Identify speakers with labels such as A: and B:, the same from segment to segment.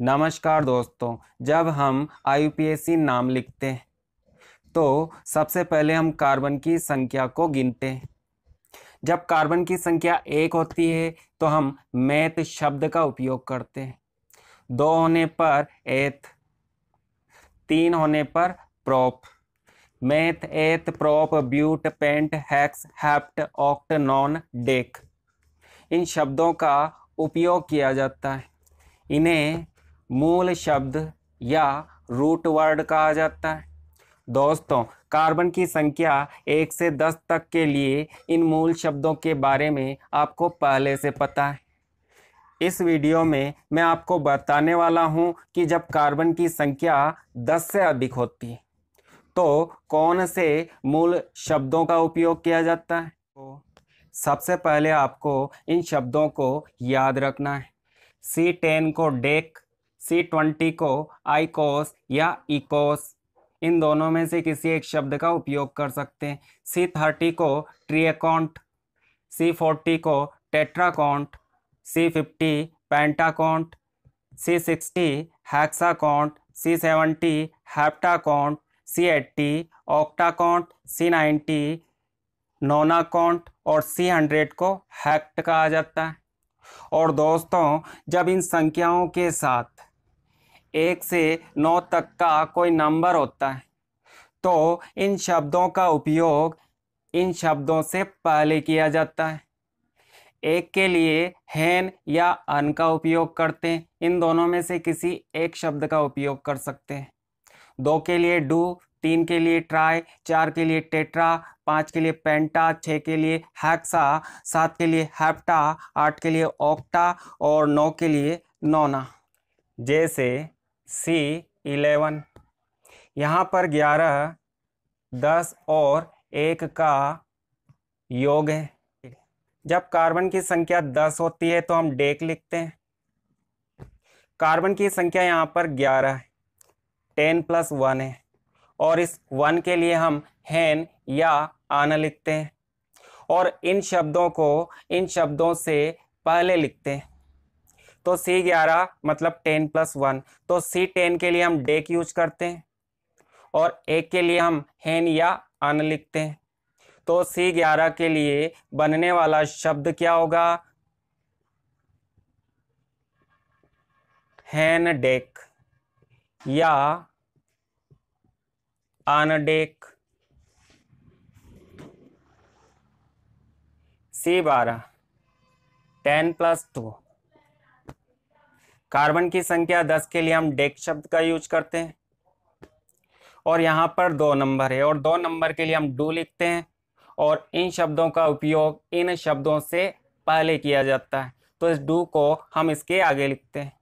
A: नमस्कार दोस्तों जब हम आई नाम लिखते हैं तो सबसे पहले हम कार्बन की संख्या को गिनते हैं जब कार्बन की संख्या एक होती है तो हम मैथ शब्द का उपयोग करते हैं दो होने पर एथ तीन होने पर prop meth eth prop but pent hex hept oct non dec इन शब्दों का उपयोग किया जाता है इन्हें मूल शब्द या रूट वर्ड कहा जाता है दोस्तों कार्बन की संख्या एक से दस तक के लिए इन मूल शब्दों के बारे में आपको पहले से पता है इस वीडियो में मैं आपको बताने वाला हूं कि जब कार्बन की संख्या दस से अधिक होती है तो कौन से मूल शब्दों का उपयोग किया जाता है तो सबसे पहले आपको इन शब्दों को याद रखना है सी टेन को डेक सी ट्वेंटी को आईकोस या इकोस इन दोनों में से किसी एक शब्द का उपयोग कर सकते हैं सी थर्टी को ट्रिएकॉन्ट सी फोर्टी को tetracont C fifty pentacont C sixty hexacont C seventy heptacont C eighty octacont C ninety nonacont और सी हंड्रेड को हैक्ट कहा जाता है और दोस्तों जब इन संख्याओं के साथ एक से नौ तक का कोई नंबर होता है तो इन शब्दों का उपयोग इन शब्दों से पहले किया जाता है एक के लिए हैन या अन का उपयोग करते हैं इन दोनों में से किसी एक शब्द का उपयोग कर सकते हैं दो के लिए डू तीन के लिए ट्राई चार के लिए टेट्रा पाँच के लिए पेंटा छः के लिए हैक्सा सात के लिए हैप्टा आठ के लिए ओक्टा और नौ के लिए नौना जैसे सी इलेवन यहाँ पर ग्यारह दस और एक का योग है जब कार्बन की संख्या दस होती है तो हम डेक लिखते हैं कार्बन की संख्या यहाँ पर ग्यारह है टेन प्लस वन है और इस वन के लिए हम हैन या आना लिखते हैं और इन शब्दों को इन शब्दों से पहले लिखते हैं तो सी ग्यारह मतलब टेन प्लस वन तो सी टेन के लिए हम डेक यूज करते हैं और एक के लिए हम हेन या अन लिखते हैं तो सी ग्यारह के लिए बनने वाला शब्द क्या होगा हैन डेक या अन डेक सी बारह टेन प्लस टू कार्बन की संख्या दस के लिए हम डेक शब्द का यूज करते हैं और यहाँ पर दो नंबर है और दो नंबर के लिए हम डू लिखते हैं और इन शब्दों का उपयोग इन शब्दों से पहले किया जाता है तो इस डू को हम इसके आगे लिखते हैं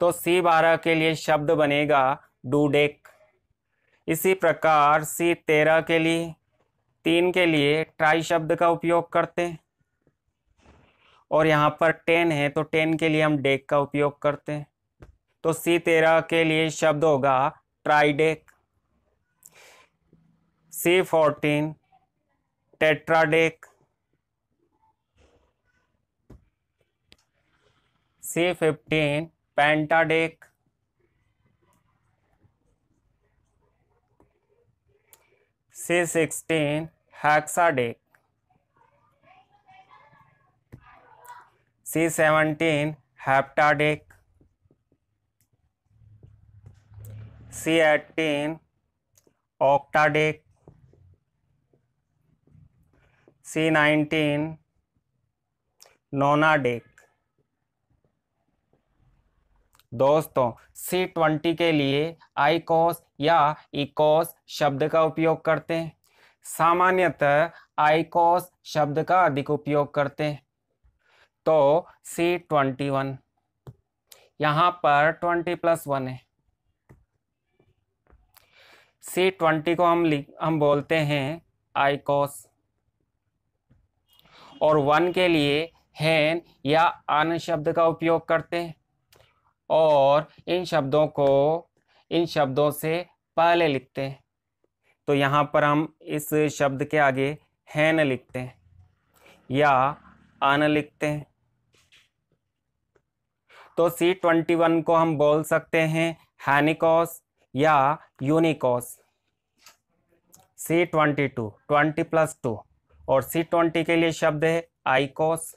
A: तो सी बारह के लिए शब्द बनेगा डू डेक इसी प्रकार सी तेरह के लिए तीन के लिए ट्राई शब्द का उपयोग करते हैं और यहाँ पर टेन है तो टेन के लिए हम डेक का उपयोग करते हैं तो सी तेरह के लिए शब्द होगा tridec C fourteen tetradec C fifteen pentadec C sixteen hexadec C C eighteen octadec C nineteen nonadec दोस्तों सी ट्वेंटी के लिए आईकोस या इकोस e शब्द का उपयोग करते हैं सामान्यतः आईकोस शब्द का अधिक उपयोग करते हैं तो सी ट्वेंटी वन यहां पर ट्वेंटी प्लस वन है सी ट्वेंटी को हम हम बोलते हैं आईकोस और वन के लिए हैन या अन शब्द का उपयोग करते हैं और इन शब्दों को इन शब्दों से पहले लिखते हैं तो यहाँ पर हम इस शब्द के आगे हैन लिखते हैं या अन लिखते हैं तो सी ट्वेंटी वन को हम बोल सकते हैं हैनिकॉस या unicos C twenty two twenty plus two और सी ट्वेंटी के लिए शब्द है आईकॉस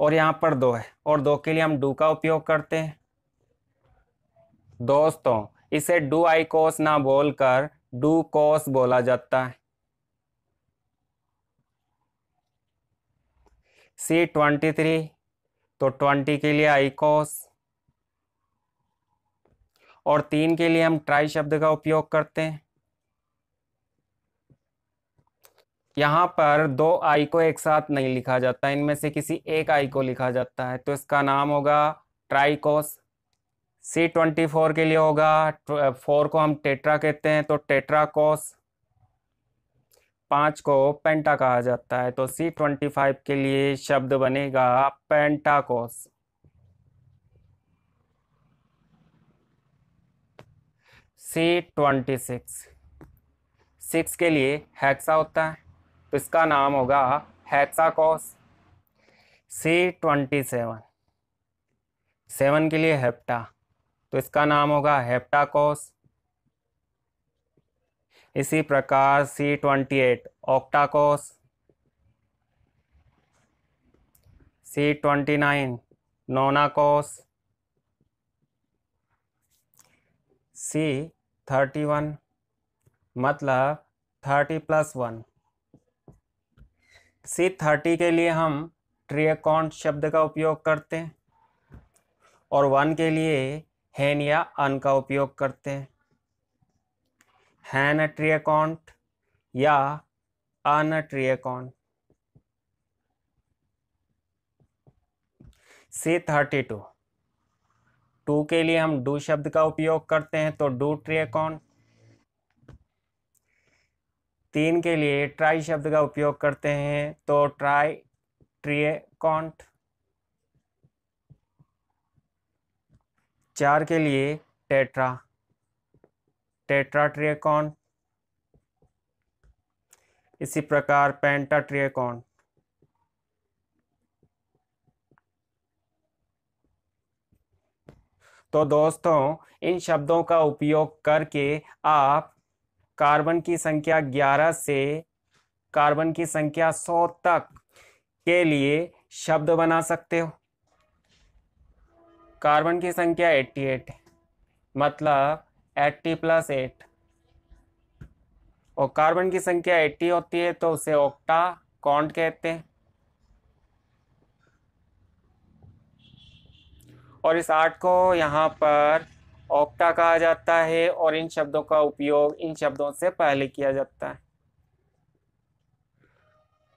A: और यहाँ पर दो है और दो के लिए हम डू का उपयोग करते हैं दोस्तों इसे डू आई कोस ना बोलकर डू कोस बोला जाता है सी ट्वेंटी थ्री तो ट्वेंटी के लिए आईकॉस और तीन के लिए हम ट्राई शब्द का उपयोग करते हैं यहां पर दो आई को एक साथ नहीं लिखा जाता इनमें से किसी एक आई को लिखा जाता है तो इसका नाम होगा ट्राइकोस सी ट्वेंटी फोर के लिए होगा फोर को हम टेट्रा कहते हैं तो टेट्राकोस पाँच को पेंटा कहा जाता है तो सी ट्वेंटी फाइव के लिए शब्द बनेगा pentacos C twenty six six के लिए हैक्सा होता है तो इसका नाम होगा hexacos C twenty seven seven के लिए हेप्टा तो इसका नाम होगा हेप्टाकोस इसी प्रकार C twenty eight octacos C twenty nine nonacos C thirty one मतलब thirty plus one C thirty के लिए हम ट्रियकॉन्ट शब्द का उपयोग करते हैं और वन के लिए हैन या अन का उपयोग करते हैं अकाउंट या अकाउंट सी थर्टी टू टू के लिए हम डू शब्द का उपयोग करते हैं तो डू ट्रियकॉन्ट तीन के लिए ट्राई शब्द का उपयोग करते हैं तो ट्राई अकाउंट चार के लिए टेट्रा टेट्राट्रियकॉन इसी प्रकार पेंटाट्रियकॉन तो दोस्तों इन शब्दों का उपयोग करके आप कार्बन की संख्या 11 से कार्बन की संख्या 100 तक के लिए शब्द बना सकते हो कार्बन की संख्या 88 मतलब एट्टी प्लस एट और कार्बन की संख्या एट्टी होती है तो उसे ऑक्टा कॉन्ट कहते हैं और इस आठ को यहाँ पर ऑक्टा कहा जाता है और इन शब्दों का उपयोग इन शब्दों से पहले किया जाता है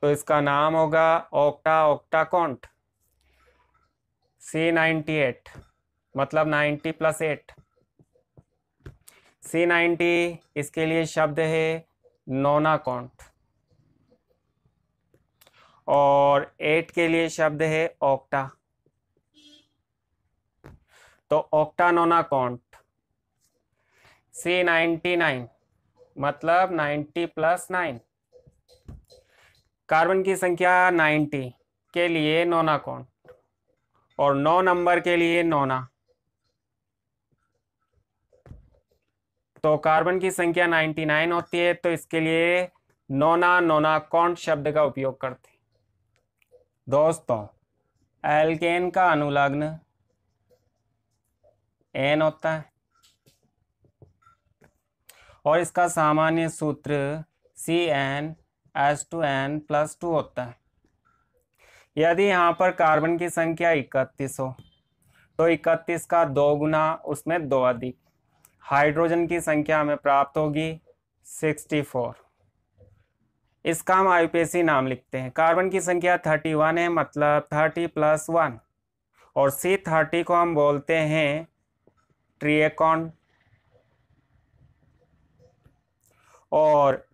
A: तो इसका नाम होगा octa octa cont C ninety eight मतलब ninety plus eight C ninety इसके लिए शब्द है नोनाकॉन्ट और एट के लिए शब्द है ओक्टा तो nona nonacont C ninety nine मतलब नाइन्टी प्लस नाइन कार्बन की संख्या नाइन्टी के लिए नोनाकॉन्ट और नौ नंबर के लिए नोना तो कार्बन की संख्या 99 होती है तो इसके लिए नोना नोना कौन शब्द का उपयोग करते दोस्तों एल्केन का अनुलग्न एन होता है और इसका सामान्य सूत्र C N S two N plus two होता है यदि यहाँ पर कार्बन की संख्या इकतीस हो तो इकतीस का दो गुना उसमें दो अधिक हाइड्रोजन की संख्या हमें प्राप्त होगी 64 इसका हम आई नाम लिखते हैं कार्बन की संख्या 31 है मतलब 30 प्लस वन और सी थर्टी को हम बोलते हैं ट्रिएकॉन और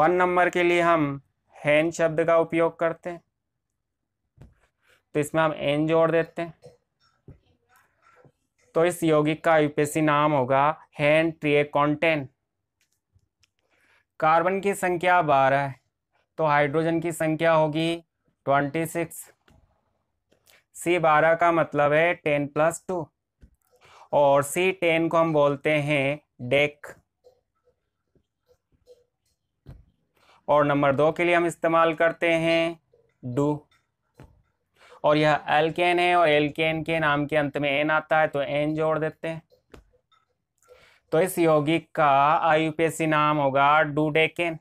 A: वन नंबर के लिए हम हैन शब्द का उपयोग करते हैं तो इसमें हम एन जोड़ देते हैं तो इस यौगिक का यूपीएससी नाम होगा हैन ट्रिए कॉन्टेन कार्बन की संख्या बारह तो हाइड्रोजन की संख्या होगी ट्वेंटी सिक्स सी बारह का मतलब है टेन प्लस टू और सी टेन को हम बोलते हैं डेक और नंबर दो के लिए हम इस्तेमाल करते हैं डू और यह एलकेन है और एलकेन के नाम के अंत में एन आता है तो एन जोड़ देते हैं तो इस यौगिक का आईयूपीएसी नाम होगा डूडेकेन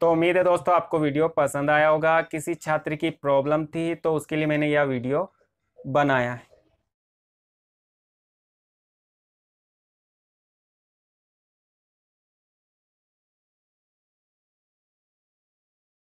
A: तो उम्मीद है दोस्तों आपको वीडियो पसंद आया होगा किसी छात्र की प्रॉब्लम थी तो उसके लिए मैंने यह वीडियो बनाया है